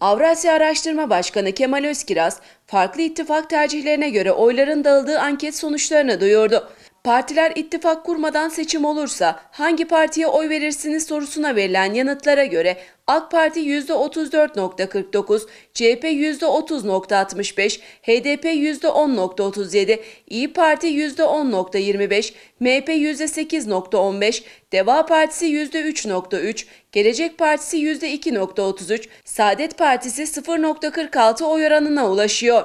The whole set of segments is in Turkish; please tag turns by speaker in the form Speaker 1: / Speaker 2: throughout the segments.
Speaker 1: Avrasya Araştırma Başkanı Kemal Özkiraz, farklı ittifak tercihlerine göre oyların dağıldığı anket sonuçlarını duyurdu. Partiler ittifak kurmadan seçim olursa hangi partiye oy verirsiniz sorusuna verilen yanıtlara göre AK Parti %34.49, CHP %30.65, HDP %10.37, İyi Parti %10.25, MHP %8.15, Deva Partisi %3.3, Gelecek Partisi %2.33, Saadet Partisi 0.46 oy oranına ulaşıyor.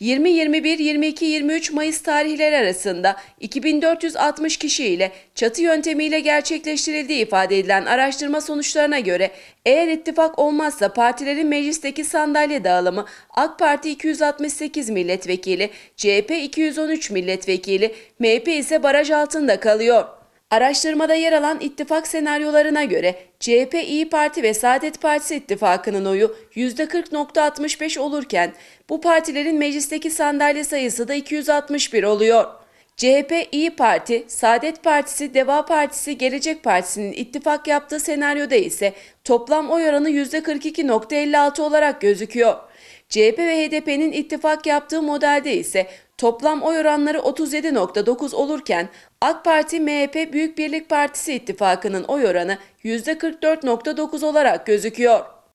Speaker 1: 20, 21, 22, 23 Mayıs tarihleri arasında 2460 kişi ile çatı yöntemiyle gerçekleştirildiği ifade edilen araştırma sonuçlarına göre eğer ittifak olmazsa partilerin meclisteki sandalye dağılımı AK Parti 268 milletvekili, CHP 213 milletvekili, MHP ise baraj altında kalıyor. Araştırmada yer alan ittifak senaryolarına göre CHP, İyi Parti ve Saadet Partisi ittifakının oyu %40.65 olurken bu partilerin meclisteki sandalye sayısı da 261 oluyor. CHP, İyi Parti, Saadet Partisi, Deva Partisi, Gelecek Partisi'nin ittifak yaptığı senaryoda ise toplam oy oranı %42.56 olarak gözüküyor. CHP ve HDP'nin ittifak yaptığı modelde ise toplam oy oranları 37.9 olurken AK Parti MHP Büyük Birlik Partisi ittifakının oy oranı %44.9 olarak gözüküyor.